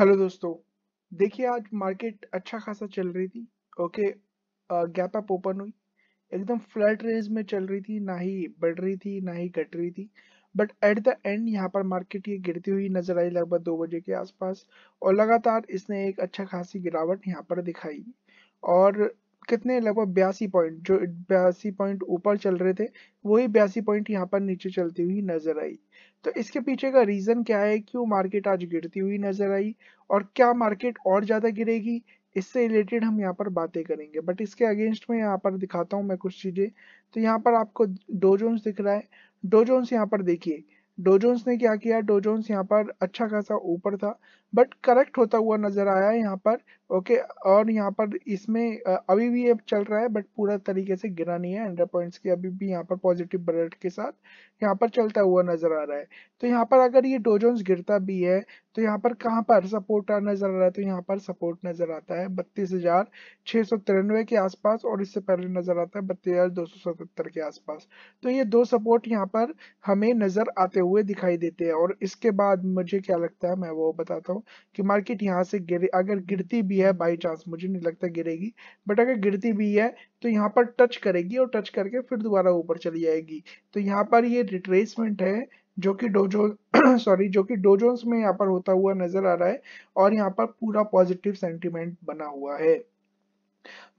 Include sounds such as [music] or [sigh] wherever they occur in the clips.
hello दोस्तों देखिए आज मार्केट अच्छा खासा चल रही थी ओके गैप अप ओपन हुई एकदम फ्लैट रेंज में चल रही थी ना ही बढ़ रही थी ना ही घट रही थी बट एट द एंड यहाँ पर मार्केट ये गिरती हुई नजर आई लगभग दो बजे के आसपास और लगातार इसने एक अच्छा खासी गिरावट यहाँ पर दिखाई और कितने लगभग बयासी पॉइंट जो बयासी पॉइंट ऊपर चल रहे थे वही बयासी पॉइंट यहाँ पर नीचे चलती हुई नजर आई तो इसके पीछे का रीजन क्या है क्यों मार्केट आज गिरती हुई नजर आई और क्या मार्केट और ज्यादा गिरेगी इससे रिलेटेड हम यहाँ पर बातें करेंगे बट इसके अगेंस्ट में यहाँ पर दिखाता हूँ मैं कुछ चीजें तो यहाँ पर आपको डो जोन्स दिख रहा है डो जोन्स यहाँ पर देखिए डोजोन्स ने क्या किया डोजोन्स यहाँ पर अच्छा खासा ऊपर था बट करेक्ट होता हुआ नजर आया यहाँ पर ओके और यहाँ पर इसमें अभी भी ये चल रहा है बट पूरा तरीके से गिरा नहीं है एंड्रे पॉइंट्स की अभी भी यहाँ पर पॉजिटिव ब्रेड के साथ यहाँ पर चलता हुआ नजर आ रहा है तो यहाँ पर अगर ये डोजोन्स गिरता भी है तो यहाँ पर कहाँ पर सपोर्ट नजर आ रहा है तो यहाँ पर सपोर्ट नजर आता है बत्तीस हजार छह सौ तिरानवे के आसपास और इससे पहले नजर आता है बत्तीस हजार दो सौ सतहत्तर के आसपास तो ये दो सपोर्ट यहाँ पर हमें नजर आते हुए दिखाई देते हैं और इसके बाद मुझे क्या लगता है मैं वो बताता हूँ कि मार्केट यहाँ से गिरे अगर गिरती भी है बाई चांस मुझे नहीं लगता गिरेगी बट अगर गिरती भी है तो यहाँ पर टच करेगी और टच करके फिर दोबारा ऊपर चली जाएगी तो यहाँ पर ये रिट्रेसमेंट है जो कि डोजो सॉरी [clears throat] जो कि डोजोन्स में यहाँ पर होता हुआ नजर आ रहा है और यहाँ पर पूरा पॉजिटिव सेंटिमेंट बना हुआ है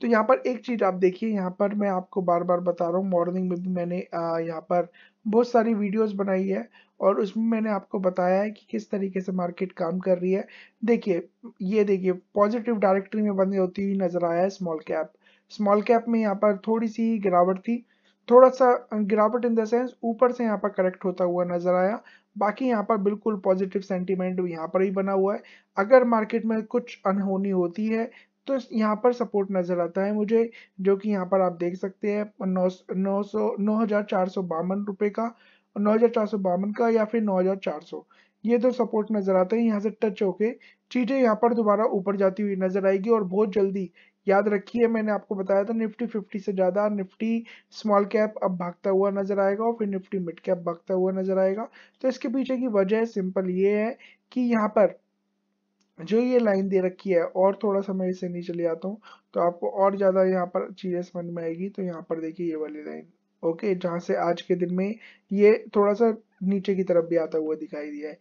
तो यहाँ पर एक चीज आप देखिए यहाँ पर मैं आपको बार बार बता रहा हूँ मॉर्निंग में भी मैंने यहाँ पर बहुत सारी वीडियोस बनाई है और उसमें मैंने आपको बताया है कि किस तरीके से मार्केट काम कर रही है देखिए ये देखिए पॉजिटिव डायरेक्टरी में बंद होती हुई नजर आया है स्मॉल कैप स्मॉल कैप में यहाँ पर थोड़ी सी गिरावट थी थोड़ा सा गिरावट इन द सेंस ऊपर से यहाँ पर करेक्ट होता हुआ नजर आया बाकी यहाँ पर बिल्कुल पॉजिटिव सेंटीमेंट यहाँ पर ही बना हुआ है अगर मार्केट में कुछ अनहोनी होती है तो यहाँ पर सपोर्ट नजर आता है मुझे जो कि यहाँ पर आप देख सकते हैं नौ नौ सौ नौ हजार चार सौ बावन का नौ हजार चार सौ बावन का या फिर नौ हजार चार सौ ये दो सपोर्ट नजर आते हैं यहाँ से टच होके चीजें यहाँ पर दोबारा ऊपर जाती हुई नजर आएगी और बहुत जल्दी याद रखिए मैंने आपको बताया था निफ्टी 50 से ज़्यादा निफ्टी स्मॉल कैप अब भागता हुआ नजर आएगा और फिर निफ्टी मिड कैप भागता हुआ नजर आएगा तो इसके पीछे की वजह सिंपल ये है कि यहाँ पर जो ये लाइन दे रखी है और थोड़ा सा मैं इसे नीचे ले आता हूँ तो आपको और ज़्यादा यहाँ पर चीज़ें समझ में आएगी तो यहाँ पर देखिए ये वाली लाइन ओके जहाँ से आज के दिन में ये थोड़ा सा नीचे की तरफ भी आता हुआ दिखाई दिया है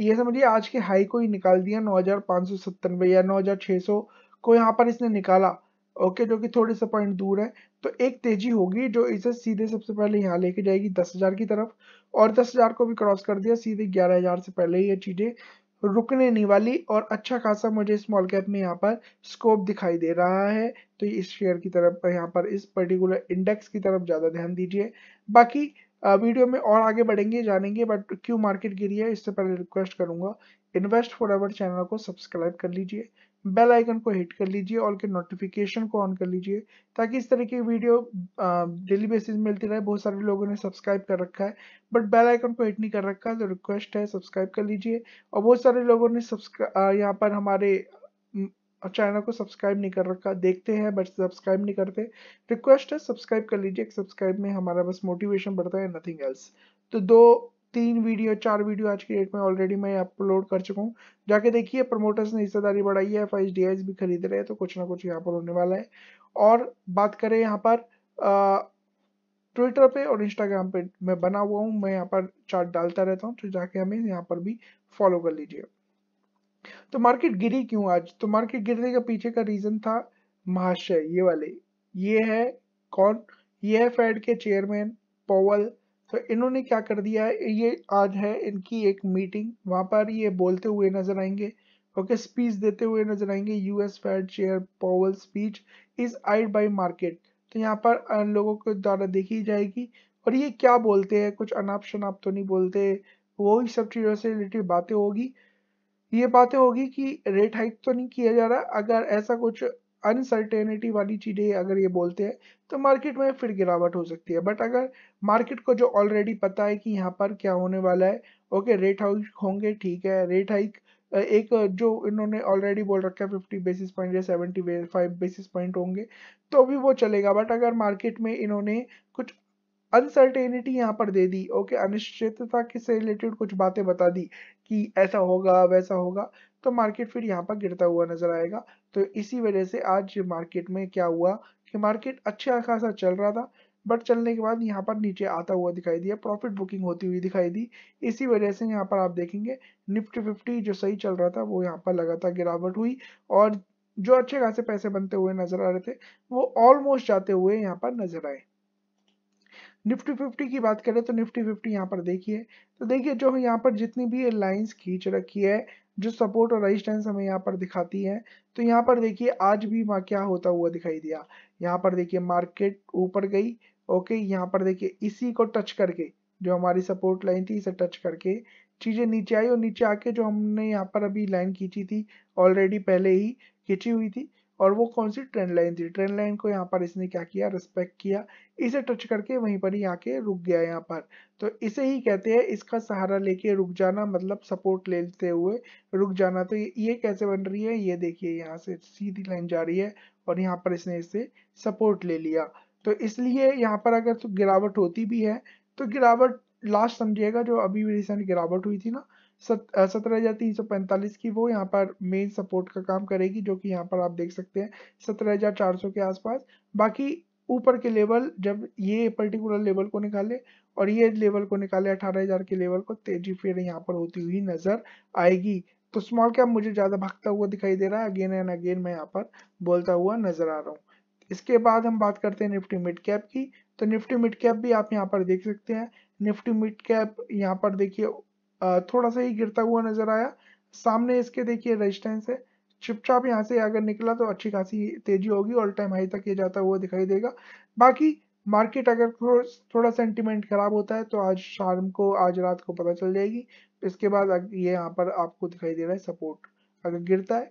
ये समझिए आज के हाई को ही निकाल दिया नौ या नौ को यहाँ पर इसने निकाला ओके जो कि थोड़े से पॉइंट दूर है तो एक तेजी होगी जो इसे सीधे सबसे पहले यहाँ लेके जाएगी दस हजार की तरफ और दस हजार को भी क्रॉस कर दिया सीधे ग्यारह हजार से पहले ये चीजें रुकने नहीं वाली और अच्छा खासा मुझे स्मॉल कैप में यहाँ पर स्कोप दिखाई दे रहा है तो इस शेयर की तरफ यहाँ पर इस पर्टिकुलर इंडेक्स की तरफ ज्यादा ध्यान दीजिए बाकी वीडियो में और आगे बढ़ेंगे जानेंगे बट क्यों मार्केट गिरी है इससे पहले रिक्वेस्ट करूंगा इन्वेस्ट फॉर एवर चैनल को सब्सक्राइब कर लीजिए बेल आइकन को हिट कर लीजिए ऑल के नोटिफिकेशन को ऑन कर लीजिए ताकि इस तरह की वीडियो डेली बेसिस मिलती रहे बहुत सारे लोगों ने सब्सक्राइब कर रखा है बट बेल आइकन को हिट नहीं कर रखा तो रिक्वेस्ट है सब्सक्राइब कर लीजिए और बहुत सारे लोगों ने सब्सक्राइब यहाँ पर हमारे चैनल को सब्सक्राइब नहीं कर रखा देखते हैं बट सब्सक्राइब नहीं करते रिक्वेस्ट है सब्सक्राइब कर लीजिए सब्सक्राइब में हमारा बस मोटिवेशन बढ़ता है नथिंग एल्स तो दो तीन वीडियो चार वीडियो आज की डेट में ऑलरेडी मैं अपलोड कर चुका हूँ जाके देखिए प्रमोटर्स ने हिस्सेदारी बढ़ाई है एफ भी खरीद रहे हैं तो कुछ ना कुछ यहाँ पर होने वाला है और बात करें यहाँ पर ट्विटर पे और इंस्टाग्राम पे मैं बना हुआ हूँ मैं यहाँ पर चार्ट डालता रहता हूँ तो जाके हमें यहाँ पर भी फॉलो कर लीजिए तो मार्केट गिरी क्यों आज तो मार्केट गिरने के पीछे का रीजन था महाशय ये वाले ये है कौन ये है फेड के चेयरमैन पोवल तो इन्होंने क्या कर दिया है ये आज है इनकी एक मीटिंग वहाँ पर ये बोलते हुए नजर आएंगे ओके स्पीच देते हुए नजर आएंगे US fed chair Powell speech is eyed by market तो यहाँ पर लोगों के द्वारा देखी जाएगी और ये क्या बोलते हैं कुछ अनाप शनाप तो नहीं बोलते वो ही सब चीज़ों से रिलेटेड बातें होगी ये बातें होगी कि रेट हाइक तो नहीं किया जा रहा अगर ऐसा कुछ अनसर्टेनिटी वाली चीज़ें अगर ये बोलते हैं तो मार्केट में फिर गिरावट हो सकती है बट अगर मार्केट को जो ऑलरेडी पता है कि यहाँ पर क्या होने वाला है ओके रेट हाइक होंगे ठीक है रेट हाइक एक जो इन्होंने ऑलरेडी बोल रखा है फिफ्टी बेसिस पॉइंट या सेवेंटी फाइव बेसिस पॉइंट होंगे तो भी वो चलेगा बट अगर मार्केट में इन्होंने कुछ अनसर्टेनिटी यहाँ पर दे दी ओके अनिश्चितता के से रिलेटेड कुछ बातें बता दी कि ऐसा होगा वैसा होगा तो मार्केट फिर यहाँ पर गिरता हुआ नजर आएगा तो इसी वजह से आज मार्केट में क्या हुआ कि मार्केट अच्छा खासा चल रहा था बट चलने के बाद यहाँ पर नीचे आता हुआ दिखाई दिया प्रॉफिट बुकिंग होती हुई दिखाई दी इसी वजह से यहाँ पर आप देखेंगे निफ्टी फिफ्टी जो सही चल रहा था वो यहाँ पर लगातार गिरावट हुई और जो अच्छे खासे पैसे बनते हुए नजर आ रहे थे वो ऑलमोस्ट जाते हुए यहाँ पर नजर आए निफ्टी फिफ्टी की बात करें तो निफ्टी फिफ्टी यहाँ पर देखिए तो देखिए जो यहाँ पर जितनी भी लाइंस खींच रखी है जो सपोर्ट और रेजिस्टेंस हमें यहाँ पर दिखाती है तो यहाँ पर देखिए आज भी क्या होता हुआ दिखाई दिया यहाँ पर देखिए मार्केट ऊपर गई ओके यहाँ पर देखिए इसी को टच करके जो हमारी सपोर्ट लाइन थी इसे टच करके चीज़ें नीचे आई और नीचे आके जो हमने यहाँ पर अभी लाइन खींची थी ऑलरेडी पहले ही खींची हुई थी और वो कौन सी ट्रेंड लाइन थी ट्रेंड लाइन को यहाँ पर इसने क्या किया रिस्पेक्ट किया इसे टच करके वहीं पर ही आके रुक गया यहाँ पर तो इसे ही कहते हैं इसका सहारा लेके रुक जाना मतलब सपोर्ट लेते हुए रुक जाना तो ये कैसे बन रही है ये देखिए यहाँ से सीधी लाइन जा रही है और यहाँ पर इसने इसे सपोर्ट ले लिया तो इसलिए यहाँ पर अगर तो गिरावट होती भी है तो गिरावट लास्ट समझिएगा जो अभी रिसेंट गिरावट हुई थी ना सत्रह हजार तीन सौ पैंतालीस की वो यहाँ पर मेन सपोर्ट का काम करेगी जो कि यहाँ पर आप देख सकते हैं सत्रह हजार चार सौ के आसपास बाकी ऊपर के लेवल जब ये पर्टिकुलर लेवल को निकाले और ये लेवल को निकाले अठारह हजार के लेवल को तेजी फिर यहाँ पर होती हुई नजर आएगी तो स्मॉल कैप मुझे ज्यादा भागता हुआ दिखाई दे रहा है अगेन एंड अगेन मैं यहाँ पर बोलता हुआ नजर आ रहा हूँ इसके बाद हम बात करते हैं निफ्टी मिड कैप की तो निफ्टी मिड कैप भी आप यहाँ पर देख सकते हैं निफ्टी मिड कैप यहाँ पर देखिए थोड़ा सा ही गिरता हुआ नजर आया सामने इसके देखिए रेजिस्टेंस है चुपचाप यहाँ से अगर निकला तो अच्छी खासी तेजी होगी ऑल टाइम हाई तक ये जाता हुआ दिखाई देगा बाकी मार्केट अगर थोड़ा सेंटिमेंट खराब होता है तो आज शाम को आज रात को पता चल जाएगी इसके बाद ये यहाँ पर आपको दिखाई दे रहा है सपोर्ट अगर गिरता है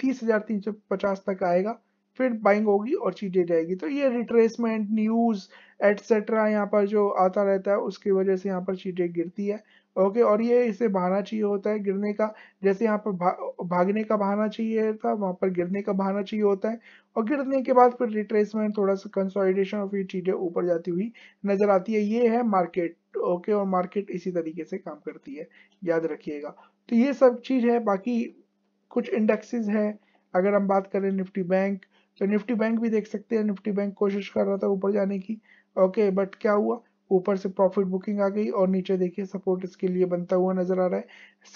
तीस हजार तीन सौ पचास तक आएगा फिर बाइंग होगी और चीजें जाएगी तो ये रिट्रेसमेंट न्यूज एटसेट्रा यहाँ पर जो आता रहता है उसकी वजह से यहाँ पर चीजें गिरती है ओके और ये इसे बहाना चाहिए होता है गिरने का जैसे यहाँ पर भा, भागने का बहाना चाहिए था वहाँ पर गिरने का बहाना चाहिए होता है और गिरने के बाद फिर रिट्रेसमेंट थोड़ा सा कंसोलिडेशन और फिर चीज़ें ऊपर जाती हुई नजर आती है ये है मार्केट ओके और मार्केट इसी तरीके से काम करती है याद रखिएगा तो ये सब चीज़ है बाकी कुछ इंडेक्सेस है अगर हम बात करें निफ्टी बैंक तो निफ्टी बैंक भी देख सकते हैं निफ्टी बैंक कोशिश कर रहा था ऊपर जाने की ओके बट क्या हुआ ऊपर से प्रॉफिट बुकिंग आ गई और नीचे देखिए सपोर्ट इसके लिए बनता हुआ नजर आ रहा है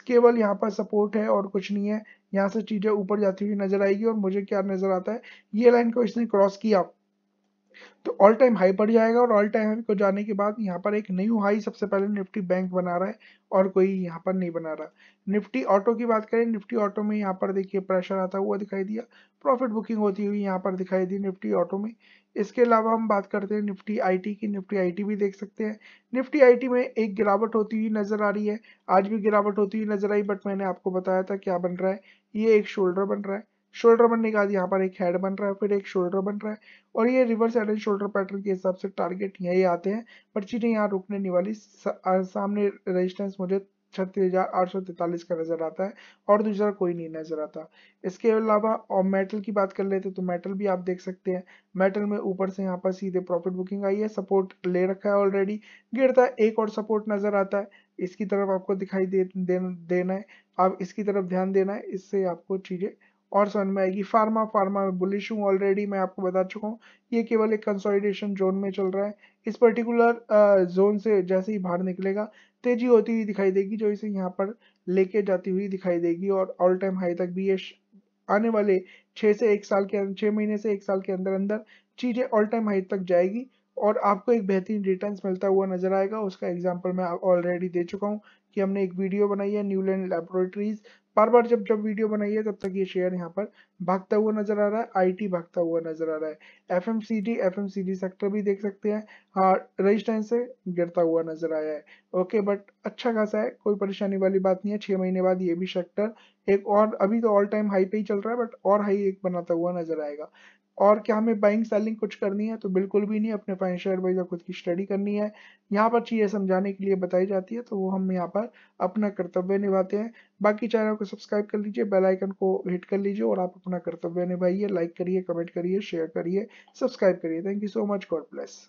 केवल यहाँ पर सपोर्ट है और कुछ नहीं है यहाँ से चीजें ऊपर जाती हुई नजर आएगी और मुझे क्या नजर आता है ये लाइन को इसने क्रॉस किया तो ऑल टाइम हाई पर जाएगा और ऑल टाइम हाई को जाने के बाद यहाँ पर एक न्यू हाई सबसे पहले निफ्टी बैंक बना रहा है और कोई यहाँ पर नहीं बना रहा निफ्टी ऑटो की बात करें निफ्टी ऑटो में यहाँ पर देखिए प्रेशर आता हुआ दिखाई दिया प्रॉफिट बुकिंग होती हुई यहाँ पर दिखाई दी निफ्टी ऑटो में इसके अलावा हम बात करते हैं निफ्टी आईटी की निफ्टी आईटी भी देख सकते हैं निफ्टी आईटी में एक गिरावट होती हुई नजर आ रही है आज भी गिरावट होती हुई नजर आई बट मैंने आपको बताया था क्या बन रहा है ये एक शोल्डर बन रहा है शोल्डर बनने के बाद यहाँ पर एक हेड बन रहा है फिर एक शोल्डर बन रहा है और ये reverse head and shoulder pattern के हिसाब से टारगेट यही आते हैं पर चीज़ें यहाँ रुकने नहीं वाली सामने रेजिस्टेंस मुझे छत्तीस हजार आठ सौ तैतालीस का नजर आता है और दूसरा कोई नहीं नजर आता इसके अलावा और मेटल की बात कर लेते तो मेटल तो भी आप देख सकते हैं मेटल में ऊपर से यहाँ पर सीधे प्रॉफिट बुकिंग आई है सपोर्ट ले रखा है ऑलरेडी गिरता है एक और सपोर्ट नजर आता है इसकी तरफ आपको दिखाई दे, दे, देना है आप इसकी तरफ ध्यान देना है इससे आपको चीजें और समझ में आएगी फार्मा फार्मा में बुलिश हूँ ऑलरेडी मैं आपको बता चुका हूँ ये केवल एक कंसोलिडेशन जोन में चल रहा है इस पर्टिकुलर जोन से जैसे ही बाहर निकलेगा तेजी होती हुई दिखाई देगी जो इसे यहाँ पर लेके जाती हुई दिखाई देगी और ऑल टाइम हाई तक भी ये आने वाले छः से एक साल के अं- छः महीने से एक साल के अंदर अंदर चीज़ें ऑल टाइम हाई तक जाएगी और आपको एक बेहतरीन रिटर्न मिलता हुआ नजर आएगा उसका एग्जाम्पल मैं ऑलरेडी दे चुका हूँ कि हमने एक वीडियो बनाई है न्यूलैंड लेबोरेटरीज बार बार जब जब वीडियो बनाइए तब तक ये शेयर यहाँ पर भागता हुआ नजर आ रहा है आईटी भागता हुआ नजर आ रहा है एफएमसीडी एफएमसीडी सेक्टर भी देख सकते हैं हाँ रजिस्टेंस से गिरता हुआ नजर आया है ओके बट अच्छा खासा है कोई परेशानी वाली बात नहीं है छह महीने बाद ये भी सेक्टर एक और अभी तो ऑल टाइम हाई पे ही चल रहा है बट और हाई एक बनाता हुआ नजर आएगा और क्या हमें बाइंग सेलिंग कुछ करनी है तो बिल्कुल भी नहीं अपने फाइनेंशियल एडवाइजर खुद की स्टडी करनी है यहाँ पर चीज़ें समझाने के लिए बताई जाती है तो वो हम यहाँ पर अपना कर्तव्य निभाते हैं बाकी चैनल को सब्सक्राइब कर लीजिए बेल आइकन को हिट कर लीजिए और आप अपना कर्तव्य निभाइए लाइक करिए कमेंट करिए शेयर करिए सब्सक्राइब करिए thank you so much God bless